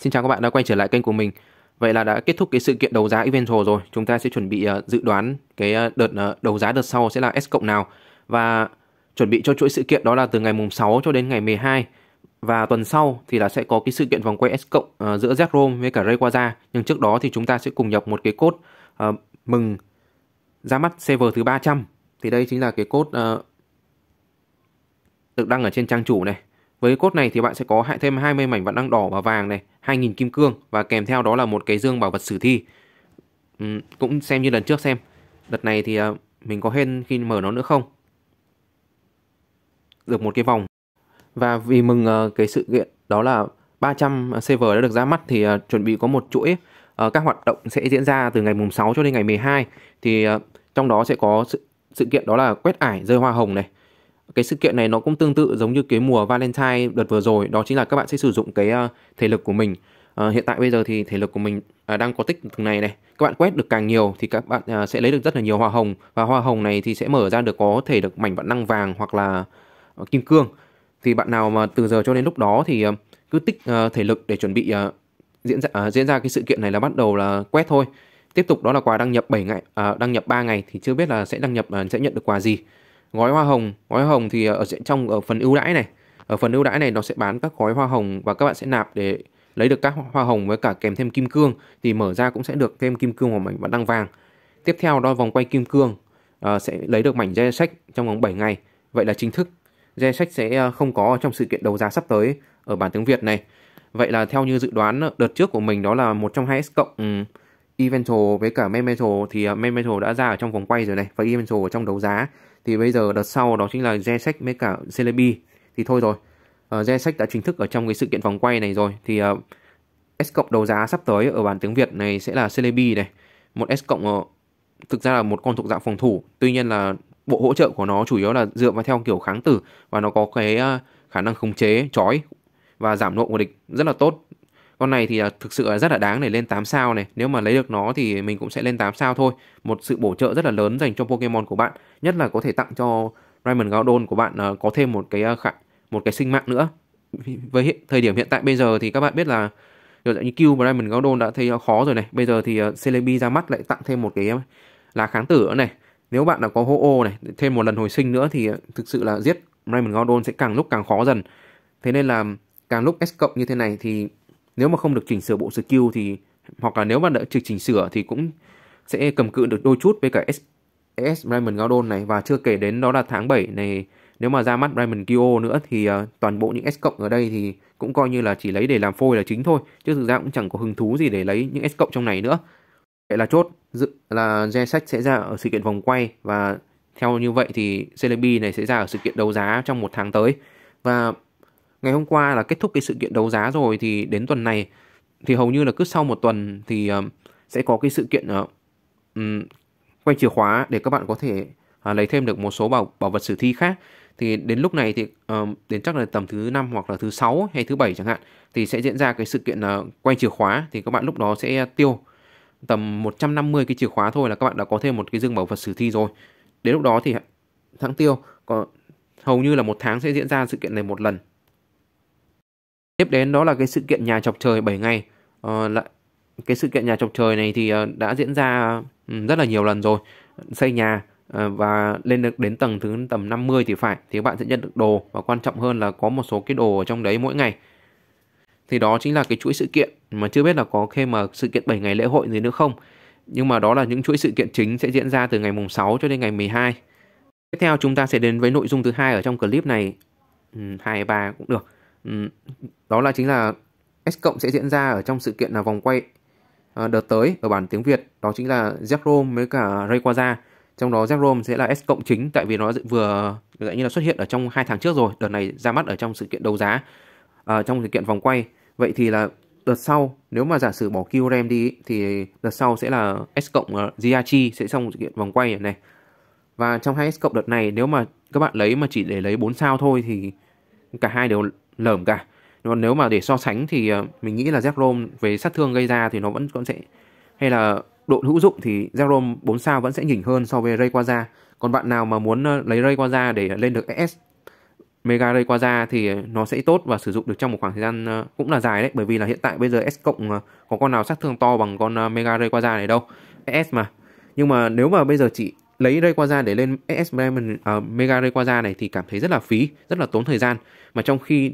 Xin chào các bạn đã quay trở lại kênh của mình. Vậy là đã kết thúc cái sự kiện đấu giá Eventful rồi. Chúng ta sẽ chuẩn bị ờ, dự đoán cái ờ, đợt ờ, đấu giá đợt sau sẽ là S cộng nào và chuẩn bị cho chuỗi sự kiện đó là từ ngày mùng 6 cho đến ngày 12 và tuần sau thì là sẽ có cái sự kiện vòng quay S cộng giữa Zekrom với cả Rayquaza. Nhưng trước đó thì chúng ta sẽ cùng nhập một cái cốt mừng ra mắt server thứ 300. Thì đây chính là cái cốt được đăng ở trên trang chủ này. Với cốt này thì bạn sẽ có hại thêm 20 mảnh vạn đăng đỏ và vàng này 2.000 kim cương và kèm theo đó là một cái dương bảo vật sử thi. Ừ, cũng xem như lần trước xem. Đợt này thì à, mình có hên khi mở nó nữa không? Được một cái vòng. Và vì mừng à, cái sự kiện đó là 300 server đã được ra mắt thì à, chuẩn bị có một chuỗi các hoạt động sẽ diễn ra từ ngày mùng 6 cho đến ngày 12 thì trong đó sẽ có sự, sự kiện đó là quét ải rơi hoa hồng này cái sự kiện này nó cũng tương tự giống như cái mùa Valentine đợt vừa rồi đó chính là các bạn sẽ sử dụng cái uh, thể lực của mình uh, hiện tại bây giờ thì thể lực của mình uh, đang có tích từng này này các bạn quét được càng nhiều thì các bạn uh, sẽ lấy được rất là nhiều hoa hồng và hoa hồng này thì sẽ mở ra được có thể được mảnh vạn năng vàng hoặc là uh, kim cương thì bạn nào mà từ giờ cho đến lúc đó thì uh, cứ tích uh, thể lực để chuẩn bị uh, diễn ra uh, diễn ra cái sự kiện này là bắt đầu là quét thôi tiếp tục đó là quà đăng nhập 7 ngày à, đăng nhập 3 ngày thì chưa biết là sẽ đăng nhập à, sẽ nhận được quà gì gói hoa hồng gói hoa hồng thì ở ờ, trong ở phần ưu đãi này ở phần ưu đãi này nó sẽ bán các gói hoa hồng và các bạn sẽ nạp để lấy được các hoa hồng với cả kèm thêm kim cương thì mở ra cũng sẽ được thêm kim cương hoặc mảnh và đăng vàng tiếp theo đó vòng quay kim cương à, sẽ lấy được mảnh re sách trong vòng 7 ngày vậy là chính thức re sách sẽ ờ, không có trong sự kiện đấu giá sắp tới ở bản tiếng Việt này vậy là theo như dự đoán đợt trước của mình đó là một trong hai s cộng um, với cả Memetal thì uh, Memetal đã ra ở trong vòng quay rồi này và Evental ở trong đấu giá thì bây giờ đợt sau đó chính là Jesek với cả Celebi thì thôi rồi uh, đã chính thức ở trong cái sự kiện vòng quay này rồi thì uh, S cộng đầu giá sắp tới ở bản tiếng Việt này sẽ là Celebi này một S cộng uh, thực ra là một con thuộc dạng phòng thủ tuy nhiên là bộ hỗ trợ của nó chủ yếu là dựa vào theo kiểu kháng tử và nó có cái uh, khả năng khống chế chói và giảm nộ của địch rất là tốt con này thì à, thực sự rất là đáng để lên 8 sao này. Nếu mà lấy được nó thì mình cũng sẽ lên 8 sao thôi. Một sự bổ trợ rất là lớn dành cho Pokemon của bạn. Nhất là có thể tặng cho Raymond Gaudon của bạn à, có thêm một cái à, khả, một cái sinh mạng nữa. Với hiện, thời điểm hiện tại bây giờ thì các bạn biết là kiểu dạng như Q và Diamond Gaudon đã thấy khó rồi này. Bây giờ thì Celebi ra mắt lại tặng thêm một cái lá kháng tử nữa này. Nếu bạn đã có ho ô này, thêm một lần hồi sinh nữa thì thực sự là giết diamond Gaudon sẽ càng lúc càng khó dần. Thế nên là càng lúc S cộng như thế này thì nếu mà không được chỉnh sửa bộ skill thì hoặc là nếu mà đã chỉnh sửa thì cũng sẽ cầm cự được đôi chút với cả S, S Raymond Gardon này và chưa kể đến đó là tháng 7 này nếu mà ra mắt Raymond Kyo nữa thì uh, toàn bộ những S cộng ở đây thì cũng coi như là chỉ lấy để làm phôi là chính thôi chứ thực ra cũng chẳng có hứng thú gì để lấy những S cộng trong này nữa vậy là chốt dự là sách sẽ ra ở sự kiện vòng quay và theo như vậy thì Celebi này sẽ ra ở sự kiện đấu giá trong một tháng tới và ngày hôm qua là kết thúc cái sự kiện đấu giá rồi thì đến tuần này thì hầu như là cứ sau một tuần thì ờ, sẽ có cái sự kiện ờ, quay chìa khóa để các bạn có thể à, lấy thêm được một số bảo bảo vật sử thi khác thì đến lúc này thì ờ, đến chắc là tầm thứ năm hoặc là thứ sáu hay thứ bảy chẳng hạn thì sẽ diễn ra cái sự kiện quay chìa khóa thì các bạn lúc đó sẽ tiêu tầm 150 cái chìa khóa thôi là các bạn đã có thêm một cái dương bảo vật sử thi rồi đến lúc đó thì tháng tiêu có hầu như là một tháng sẽ diễn ra sự kiện này một lần Tiếp đến đó là cái sự kiện nhà chọc trời 7 ngày. Ờ, lại là, cái sự kiện nhà chọc trời này thì ờ, đã diễn ra ừ, rất là nhiều lần rồi. Xây nhà ờ, và lên được đến tầng thứ tầm 50 thì phải thì các bạn sẽ nhận được đồ và quan trọng hơn là có một số cái đồ ở trong đấy mỗi ngày. Thì đó chính là cái chuỗi sự kiện mà chưa biết là có khi mà sự kiện 7 ngày lễ hội gì nữa không. Nhưng mà đó là những chuỗi sự kiện chính sẽ diễn ra từ ngày mùng 6 cho đến ngày 12. Tiếp theo chúng ta sẽ đến với nội dung thứ hai ở trong clip này. Ừ, 2 3 cũng được. Ừ. đó là chính là S cộng sẽ diễn ra ở trong sự kiện là vòng quay ờ, đợt tới ở bản tiếng Việt đó chính là Jerome với cả Rayquaza trong đó Jerome sẽ là S cộng chính tại vì nó vừa dạy như là xuất hiện ở trong hai tháng trước rồi đợt này ra mắt ở trong sự kiện đấu giá ở ờ, trong sự kiện vòng quay vậy thì là đợt sau nếu mà giả sử bỏ QRM đi thì đợt sau sẽ là S cộng Giachi ờ, sẽ xong sự kiện vòng quay này và trong hai S cộng đợt này nếu mà các bạn lấy mà chỉ để lấy 4 sao thôi thì cả hai đều lởm cả còn nếu mà để so sánh thì ờ, mình nghĩ là Zekrom về sát thương gây ra thì nó vẫn còn sẽ hay là độ hữu dụng thì Zekrom 4 sao vẫn sẽ nhỉnh hơn so với Rayquaza còn bạn nào mà muốn ờ, lấy Rayquaza để lên được S Mega Rayquaza thì nó sẽ tốt và sử dụng được trong một khoảng thời gian ờ, cũng là dài đấy bởi vì là hiện tại bây giờ S cộng có con nào sát thương to bằng con Mega Rayquaza này đâu S mà nhưng mà nếu mà bây giờ chị lấy Rayquaza để lên S uh, Mega Rayquaza này thì cảm thấy rất là phí, rất là tốn thời gian. Mà trong khi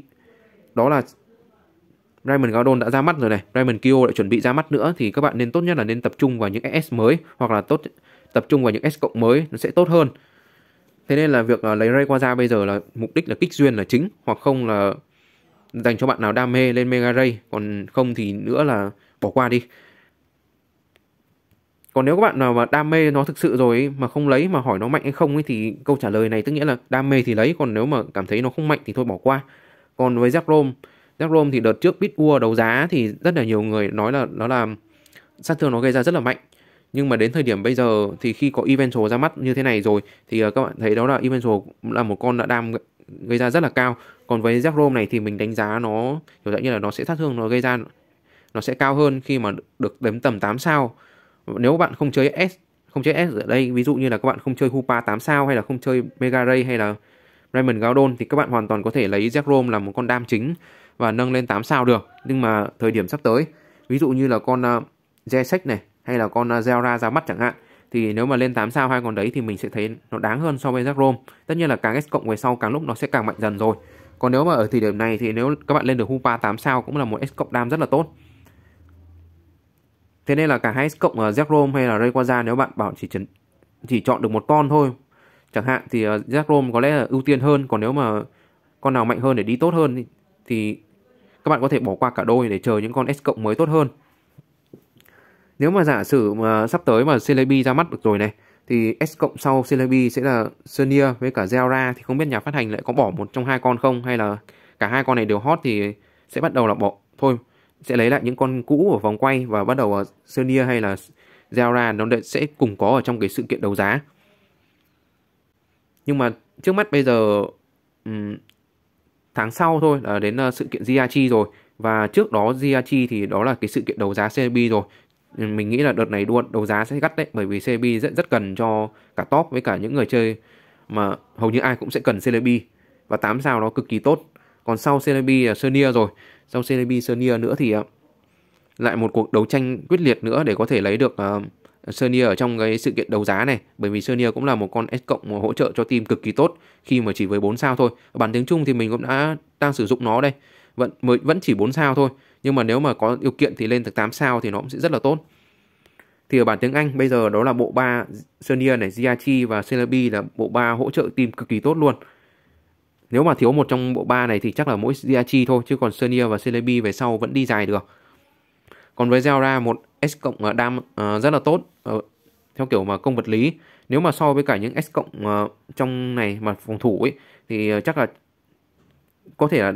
đó là Raymond Gardon đã ra mắt rồi này, Raymond Kyo lại chuẩn bị ra mắt nữa thì các bạn nên tốt nhất là nên tập trung vào những SS mới hoặc là tốt tập trung vào những S cộng mới nó sẽ tốt hơn. Thế nên là việc à, lấy Ray qua ra bây giờ là mục đích là kích duyên là chính hoặc không là dành cho bạn nào đam mê lên Mega Ray còn không thì nữa là bỏ qua đi. Còn nếu các bạn nào mà đam mê nó thực sự rồi ấy, mà không lấy mà hỏi nó mạnh hay không ấy thì câu trả lời này tức nghĩa là đam mê thì lấy còn nếu mà cảm thấy nó không mạnh thì thôi bỏ qua còn với Jackrom Jackrom thì đợt trước bit Bitwar đấu giá thì rất là nhiều người nói là nó là sát thương nó gây ra rất là mạnh nhưng mà đến thời điểm bây giờ thì khi có Eventual ra mắt như thế này rồi thì à, các bạn thấy đó là Eventual là một con đã đam gây ra rất là cao còn với Jackrom này thì mình đánh giá nó kiểu dạng như là nó sẽ sát thương nó gây ra nó sẽ cao hơn khi mà được đến tầm 8 sao nếu bạn không chơi S không chơi S ở đây ví dụ như là các bạn không chơi Hupa 8 sao hay là không chơi Mega Ray hay là Raymond Gaudon thì các bạn hoàn toàn có thể lấy Jack Rome là một con đam chính và nâng lên 8 sao được. Nhưng mà thời điểm sắp tới, ví dụ như là con uh, này hay là con uh, ra mắt chẳng hạn thì nếu mà lên 8 sao hai con đấy thì mình sẽ thấy nó đáng hơn so với Jack Rome. Tất nhiên là càng S cộng về sau càng lúc nó sẽ càng mạnh dần rồi. Còn nếu mà ở thời điểm này thì nếu các bạn lên được Hupa 8 sao cũng là một S cộng đam rất là tốt. Thế nên là cả hai S cộng ờ, Jack Rome hay là Rayquaza nếu bạn bảo chỉ chỉ chọn được một con thôi chẳng hạn thì ờ, Jack Rome có lẽ là ưu tiên hơn còn nếu mà con nào mạnh hơn để đi tốt hơn thì, các bạn có thể bỏ qua cả đôi để chờ những con S cộng mới tốt hơn nếu mà giả sử mà sắp tới mà Celebi ra mắt được rồi này thì S cộng sau Celebi sẽ là Sonia với cả Zera thì không biết nhà phát hành lại có bỏ một trong hai con không hay là cả hai con này đều hot thì sẽ bắt đầu là bỏ thôi sẽ lấy lại những con cũ ở vòng quay và bắt đầu ở Sonia hay là Zera nó sẽ cùng có ở trong cái sự kiện đấu giá nhưng mà trước mắt bây giờ um, tháng sau thôi là đến uh, sự kiện GRG rồi và trước đó GRG thì đó là cái sự kiện đấu giá CB rồi mình nghĩ là đợt này luôn đấu giá sẽ gắt đấy bởi vì CB rất rất cần cho cả top với cả những người chơi mà hầu như ai cũng sẽ cần CB và 8 sao nó cực kỳ tốt còn sau CB là ờ, SERNIA rồi sau CB SERNIA nữa thì ờ, lại một cuộc đấu tranh quyết liệt nữa để có thể lấy được uh, Sony ở trong cái sự kiện đấu giá này bởi vì Sony cũng là một con S cộng hỗ trợ cho team cực kỳ tốt khi mà chỉ với 4 sao thôi. Ở bản tiếng Trung thì mình cũng đã đang sử dụng nó đây. Vẫn vẫn chỉ 4 sao thôi, nhưng mà nếu mà có điều kiện thì lên tới 8 sao thì nó cũng sẽ rất là tốt. Thì ở bản tiếng Anh bây giờ đó là bộ ba Sony này, GRG và Celebi là bộ ba hỗ trợ team cực kỳ tốt luôn. Nếu mà thiếu một trong bộ ba này thì chắc là mỗi GRG thôi chứ còn Sony và Celebi về sau vẫn đi dài được. Còn với Zera một S cộng ờ, đam ờ, rất là tốt ờ, theo kiểu mà công vật lý nếu mà so với cả những S cộng trong này mà phòng thủ ấy thì chắc là có thể là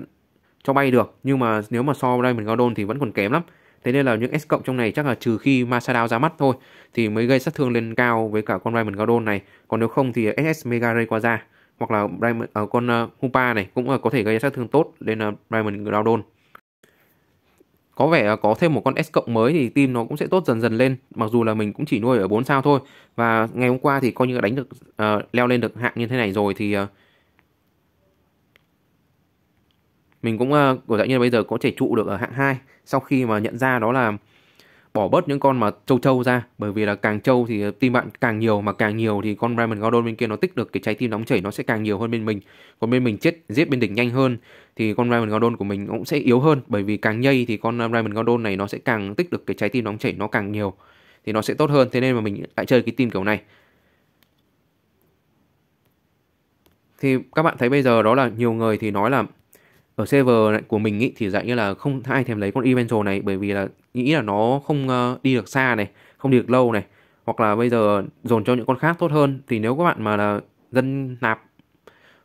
cho bay được nhưng mà nếu mà so với Diamond Galdon thì vẫn còn kém lắm thế nên là những S cộng trong này chắc là trừ khi Masadao ra mắt thôi thì mới gây sát thương lên cao với cả con Diamond Galdon này còn nếu không thì SS Mega Ray qua ra hoặc là Diamond, uh, con uh, Hupa này cũng uh, có thể gây sát thương tốt lên uh, Diamond Galdon có vẻ là có thêm một con S cộng mới thì team nó cũng sẽ tốt dần dần lên mặc dù là mình cũng chỉ nuôi ở 4 sao thôi và ngày hôm qua thì coi như đánh được uh, leo lên được hạng như thế này rồi thì uh, mình cũng uh, của dạng như bây giờ có thể trụ được ở hạng 2 sau khi mà nhận ra đó là bỏ bớt những con mà châu châu ra bởi vì là càng châu thì tim bạn càng nhiều mà càng nhiều thì con Raymond Gordon bên kia nó tích được cái trái tim nóng chảy nó sẽ càng nhiều hơn bên mình còn bên mình chết giết bên địch nhanh hơn thì con Raymond Gordon của mình cũng sẽ yếu hơn bởi vì càng nhây thì con uh, Raymond Gordon này nó sẽ càng tích được cái trái tim nóng chảy nó càng nhiều thì nó sẽ tốt hơn thế nên mà mình lại chơi cái team kiểu này thì các bạn thấy bây giờ đó là nhiều người thì nói là ở server của mình ý, thì dạng như là không ai thèm lấy con eventual này bởi vì là nghĩ là nó không uh, đi được xa này không đi được lâu này hoặc là bây giờ dồn cho những con khác tốt hơn thì nếu các bạn mà là dân nạp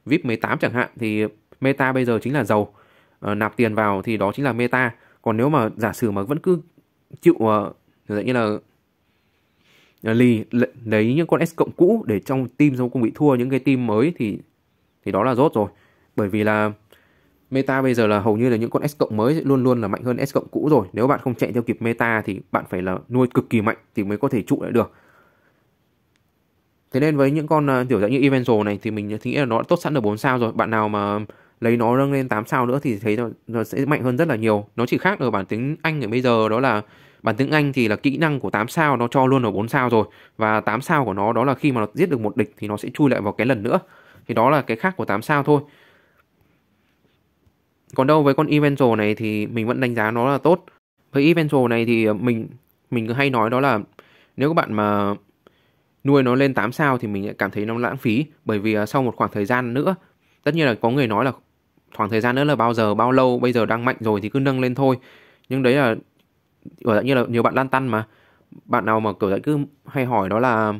VIP 18 chẳng hạn thì meta bây giờ chính là giàu uh, nạp tiền vào thì đó chính là meta còn nếu mà giả sử mà vẫn cứ chịu uh, dạng như là lì lấy những con S cộng cũ để trong team xong cũng bị thua những cái team mới thì thì đó là rốt rồi bởi vì là Meta bây giờ là hầu như là những con S cộng mới luôn luôn là mạnh hơn S cộng cũ rồi. Nếu bạn không chạy theo kịp Meta thì bạn phải là nuôi cực kỳ mạnh thì mới có thể trụ lại được. Thế nên với những con à, kiểu dạng như Evangel này thì mình nghĩ là nó đã tốt sẵn ở 4 sao rồi. Bạn nào mà lấy nó nâng lên 8 sao nữa thì thấy nó, nó sẽ mạnh hơn rất là nhiều. Nó chỉ khác ở bản tính Anh ở bây giờ đó là bản tính Anh thì là kỹ năng của 8 sao nó cho luôn ở 4 sao rồi và 8 sao của nó đó là khi mà nó giết được một địch thì nó sẽ chui lại vào cái lần nữa. Thì đó là cái khác của 8 sao thôi còn đâu với con Evento này thì mình vẫn đánh giá nó là tốt với Evento này thì ờ, mình mình cứ hay nói đó là nếu các bạn mà nuôi nó lên 8 sao thì mình cảm thấy nó lãng phí bởi vì ờ, sau một khoảng thời gian nữa tất nhiên là có người nói là khoảng thời gian nữa là bao giờ bao lâu bây giờ đang mạnh rồi thì cứ nâng lên thôi nhưng đấy là ở như là nhiều bạn lan tăn mà bạn nào mà kiểu lại cứ hay hỏi đó là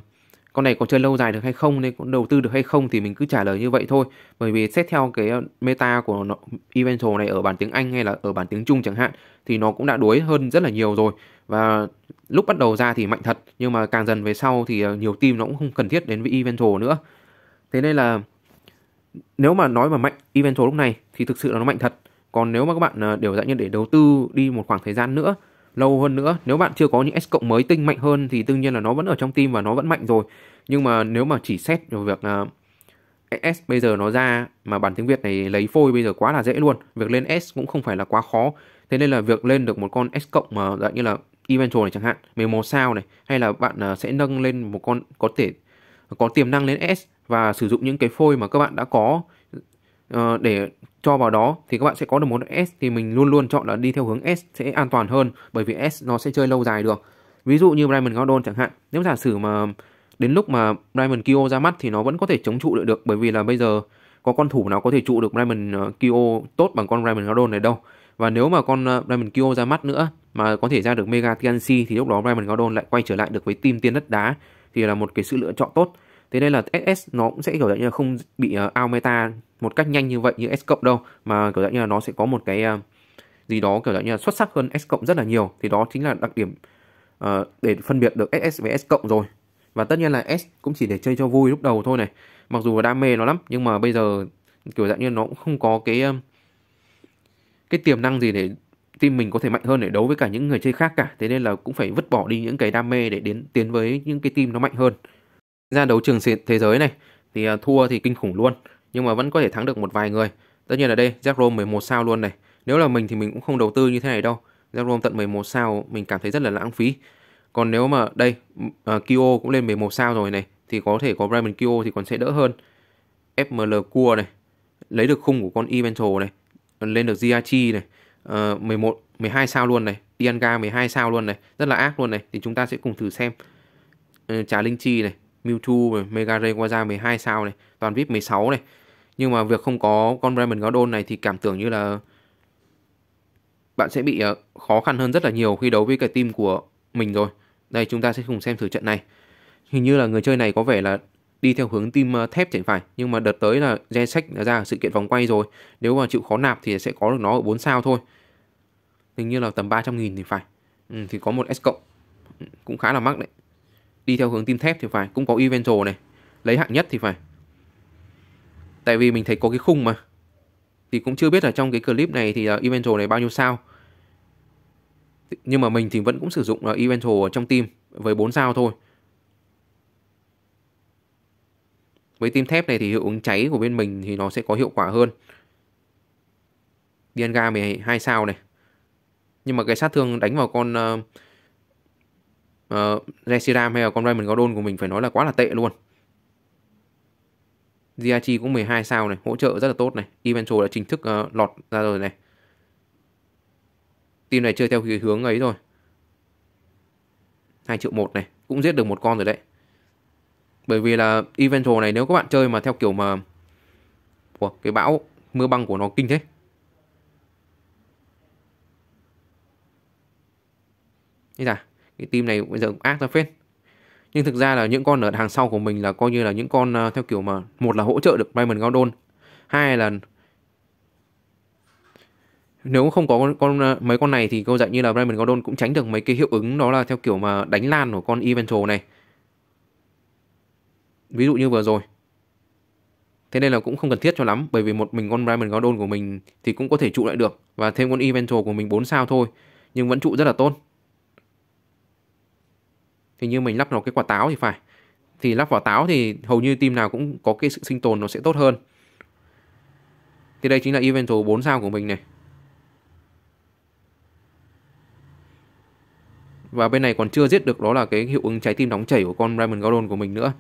con này có chơi lâu dài được hay không nên có đầu tư được hay không thì mình cứ trả lời như vậy thôi bởi vì xét theo cái ờ, meta của nó, eventual này ở bản tiếng Anh hay là ở bản tiếng Trung chẳng hạn thì nó cũng đã đuối hơn rất là nhiều rồi và lúc bắt đầu ra thì mạnh thật nhưng mà càng dần về sau thì ờ, nhiều team nó cũng không cần thiết đến với eventual nữa thế nên là nếu mà nói mà mạnh eventual lúc này thì thực sự là nó mạnh thật còn nếu mà các bạn ờ, đều dạng như để đầu tư đi một khoảng thời gian nữa lâu hơn nữa nếu bạn chưa có những S cộng mới tinh mạnh hơn thì đương nhiên là nó vẫn ở trong team và nó vẫn mạnh rồi nhưng mà nếu mà chỉ xét về việc là S bây giờ nó ra mà bản tiếng Việt này lấy phôi bây giờ quá là dễ luôn việc lên S cũng không phải là quá khó thế nên là việc lên được một con S cộng mà dạng như là eventual này chẳng hạn 11 sao này hay là bạn à, sẽ nâng lên một con có thể có tiềm năng lên S và sử dụng những cái phôi mà các bạn đã có Ờ, để cho vào đó thì các bạn sẽ có được một S thì mình luôn luôn chọn là đi theo hướng S sẽ an toàn hơn bởi vì S nó sẽ chơi lâu dài được. Ví dụ như Diamond Gordon chẳng hạn, nếu giả sử mà đến lúc mà Diamond Kyo ra mắt thì nó vẫn có thể chống trụ được được bởi vì là bây giờ có con thủ nào có thể trụ được Diamond ờ, Kyo tốt bằng con Diamond Gordon này đâu. Và nếu mà con Diamond ờ, Kyo ra mắt nữa mà có thể ra được Mega Tianxi thì lúc đó Diamond Gordon lại quay trở lại được với team tiên đất đá thì là một cái sự lựa chọn tốt thế nên là ss nó cũng sẽ kiểu dạng như là không bị uh, ờ, out meta một cách nhanh như vậy như s cộng đâu mà kiểu dạng như là nó sẽ có một cái uh, gì đó kiểu dạng như là xuất sắc hơn s cộng rất là nhiều thì đó chính là đặc điểm uh, để phân biệt được ss với s cộng rồi và tất nhiên là s cũng chỉ để chơi cho vui lúc đầu thôi này mặc dù đam mê nó lắm nhưng mà bây giờ kiểu dạng như nó cũng không có cái cái tiềm năng gì để team mình có thể mạnh hơn để đấu với cả những người chơi khác cả thế nên là cũng phải vứt bỏ đi những cái đam mê để đến tiến với những cái team nó mạnh hơn ra đấu trường thế giới này thì à, thua thì kinh khủng luôn nhưng mà vẫn có thể thắng được một vài người. Tất nhiên là đây Jack 11 sao luôn này. Nếu là mình thì mình cũng không đầu tư như thế này đâu. Jack tận 11 sao mình cảm thấy rất là lãng phí. Còn nếu mà đây uh, Kyo cũng lên 11 sao rồi này thì có thể có Brandon Kyo thì còn sẽ đỡ hơn. FML cua này, lấy được khung của con Evento này, lên được Giachi này, uh, 11 12 sao luôn này, Dianga 12 sao luôn này, rất là ác luôn này thì chúng ta sẽ cùng thử xem. Uh, Trà Linh Chi này, Mewtwo Mega Rayquaza Waza 12 sao này, toàn VIP 16 này. Nhưng mà việc không có con Raymond Groudon này thì cảm tưởng như là bạn sẽ bị ờ, khó khăn hơn rất là nhiều khi đấu với cái team của mình rồi. Đây chúng ta sẽ cùng xem thử trận này. Hình như là người chơi này có vẻ là đi theo hướng team ờ, thép chẳng phải nhưng mà đợt tới là Jesek đã ra sự kiện vòng quay rồi nếu mà chịu khó nạp thì sẽ có được nó ở 4 sao thôi hình như là tầm 300 nghìn thì phải ừ, thì có một S cộng ừ, cũng khá là mắc đấy đi theo hướng tim thép thì phải cũng có eventual này lấy hạng nhất thì phải tại vì mình thấy có cái khung mà thì cũng chưa biết là trong cái clip này thì uh, à, eventual này bao nhiêu sao nhưng mà mình thì vẫn cũng sử dụng là uh, eventual trong team với 4 sao thôi với team thép này thì hiệu ứng cháy của bên mình thì nó sẽ có hiệu quả hơn Dienga 12 sao này nhưng mà cái sát thương đánh vào con uh, uh, ờ, Resiram hay là con Raymond Gordon của mình phải nói là quá là tệ luôn. Diachi cũng 12 sao này, hỗ trợ rất là tốt này. Eventual đã chính thức uh, lọt ra rồi này. Team này chơi theo cái hướng ấy rồi. 2 triệu 1 này, cũng giết được một con rồi đấy. Bởi vì là Eventual này nếu các bạn chơi mà theo kiểu mà Ủa, cái bão mưa băng của nó kinh thế. Đây là cái team này bây giờ cũng ác ra phết nhưng thực ra là những con ở hàng sau của mình là coi như là những con uh, theo kiểu mà một là hỗ trợ được Raymond Gordon hai là nếu không có con, con à, mấy con này thì câu dạng như là Raymond Gordon cũng tránh được mấy cái hiệu ứng đó là theo kiểu mà đánh lan của con Eventual này ví dụ như vừa rồi thế nên là cũng không cần thiết cho lắm bởi vì một mình con Raymond Gordon của mình thì cũng có thể trụ lại được và thêm con Eventual của mình 4 sao thôi nhưng vẫn trụ rất là tốt thì như mình lắp vào cái quả táo thì phải thì lắp vào táo thì hầu như team nào cũng có cái sự sinh tồn nó sẽ tốt hơn thì đây chính là eventual 4 sao của mình này và bên này còn chưa giết được đó là cái hiệu ứng trái tim nóng chảy của con Raymond Gordon của mình nữa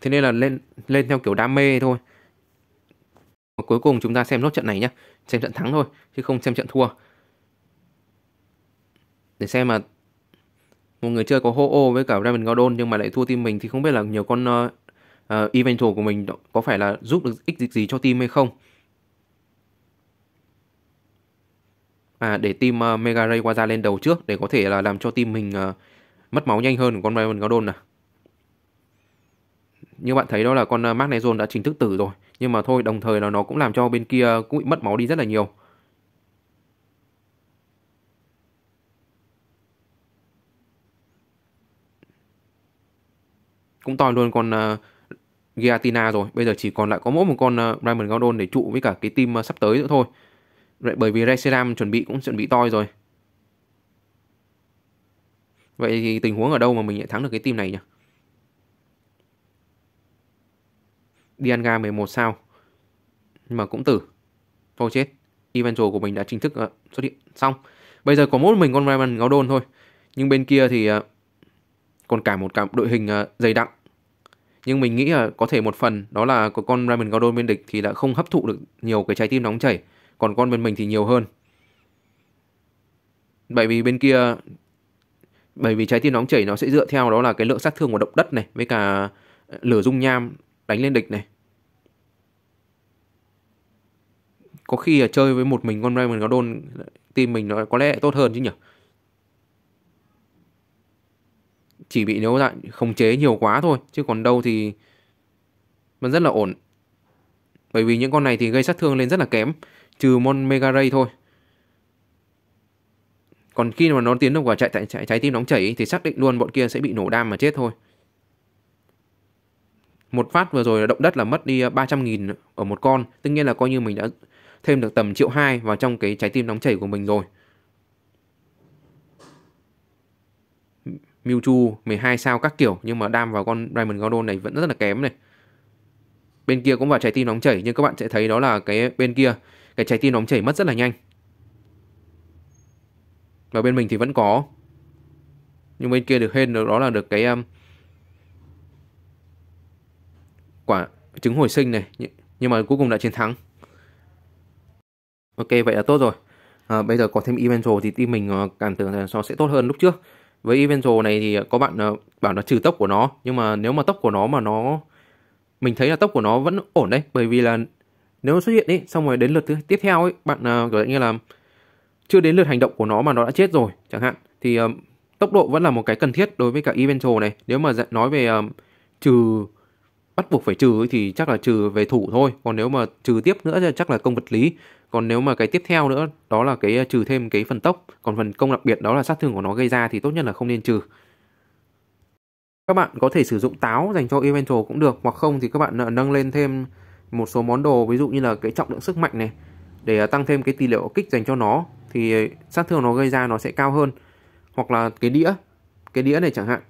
thế nên là lên lên theo kiểu đam mê thôi và cuối cùng chúng ta xem nốt trận này nhé xem trận thắng thôi chứ không xem trận thua để xem mà một người chơi có ho ô với cả Raven Gordon nhưng mà lại thua team mình thì không biết là nhiều con uh, ờ, uh, ờ, Eventual của mình có phải là giúp được ích dịch gì cho team hay không. À, để team uh, Mega Ray Waza lên đầu trước để có thể là làm cho team mình uh, mất máu nhanh hơn của con Raven Gordon nè à. Như bạn thấy đó là con Magnezone đã chính thức tử rồi. Nhưng mà thôi đồng thời là nó cũng làm cho bên kia cũng bị mất máu đi rất là nhiều. cũng toi luôn con uh, ờ, Giatina rồi bây giờ chỉ còn lại có mỗi một con uh, Raymond Gordon để trụ với cả cái team uh, sắp tới nữa thôi Vậy bởi vì Reseram chuẩn bị cũng chuẩn bị toi rồi vậy thì tình huống ở đâu mà mình lại thắng được cái team này nhỉ Dianga 11 sao nhưng mà cũng tử thôi chết Evangel của mình đã chính thức uh, xuất hiện xong bây giờ có mỗi mình con Raymond Gordon thôi nhưng bên kia thì uh, còn cả một cả đội hình ờ, dày đặn nhưng mình nghĩ là có thể một phần đó là có con Raymond Gordon bên địch thì đã không hấp thụ được nhiều cái trái tim nóng chảy còn con bên mình thì nhiều hơn bởi vì bên kia bởi vì trái tim nóng chảy nó sẽ dựa theo đó là cái lượng sát thương của động đất này với cả ờ, lửa dung nham đánh lên địch này có khi là chơi với một mình con Raymond Gordon ờ, team mình nó có lẽ tốt hơn chứ nhỉ chỉ bị nếu lại khống chế nhiều quá thôi chứ còn đâu thì vẫn rất là ổn bởi vì những con này thì gây sát thương lên rất là kém trừ mon mega ray thôi còn khi mà nó tiến vào chạy, chạy, chạy trái tim nóng chảy thì xác định luôn bọn kia sẽ bị nổ đam mà chết thôi một phát vừa rồi là động đất là mất đi 300 à, nghìn ở một con tất nhiên là coi như mình đã thêm được tầm triệu hai vào trong cái trái tim nóng chảy của mình rồi Mewtwo 12 sao các kiểu nhưng mà đam vào con Diamond Gaudon này vẫn rất là kém này. Bên kia cũng vào trái tim nóng chảy nhưng các bạn sẽ thấy đó là cái bên kia cái trái tim nóng chảy mất rất là nhanh. Và bên mình thì vẫn có. Nhưng bên kia được hên đó là được cái um, quả trứng hồi sinh này nhưng mà cuối cùng đã chiến thắng. Ok vậy là tốt rồi. À, bây giờ có thêm event thì team mình ờ, cảm tưởng là nó sẽ tốt hơn lúc trước với eventual này thì có bạn ờ, bảo là trừ tốc của nó nhưng mà nếu mà tốc của nó mà nó mình thấy là tốc của nó vẫn ổn đấy bởi vì là nếu xuất hiện ấy xong rồi đến lượt thứ tiếp theo ấy bạn uh, kiểu như là chưa đến lượt hành động của nó mà nó đã chết rồi chẳng hạn thì ờ, tốc độ vẫn là một cái cần thiết đối với cả eventual này nếu mà nói về trừ bắt buộc phải trừ thì chắc là trừ về thủ thôi còn nếu mà trừ tiếp nữa thì chắc là công vật lý còn nếu mà cái tiếp theo nữa đó là cái ờ, trừ thêm cái phần tốc còn phần công đặc biệt đó là sát thương của nó gây ra thì tốt nhất là không nên trừ các bạn có thể sử dụng táo dành cho eventual cũng được hoặc không thì các bạn ờ, nâng lên thêm một số món đồ ví dụ như là cái trọng lượng sức mạnh này để ờ, tăng thêm cái tỷ lệ kích dành cho nó thì sát thương nó gây ra nó sẽ cao hơn hoặc là cái đĩa cái đĩa này chẳng hạn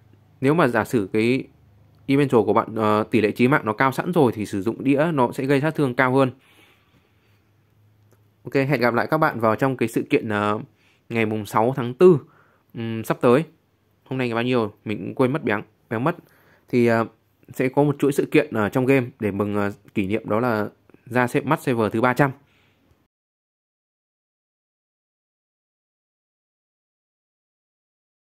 nếu mà giả sử cái eventual của bạn uh, tỷ lệ chí mạng nó cao sẵn rồi thì sử dụng đĩa nó sẽ gây sát thương cao hơn Ok, hẹn gặp lại các bạn vào trong cái sự kiện uh, ngày mùng 6 tháng 4 um, sắp tới. Hôm nay ngày bao nhiêu mình cũng quên mất béng, béng mất. Thì uh, sẽ có một chuỗi sự kiện ở ờ, uh, trong game để mừng uh, kỷ niệm đó là ra mắt server thứ 300.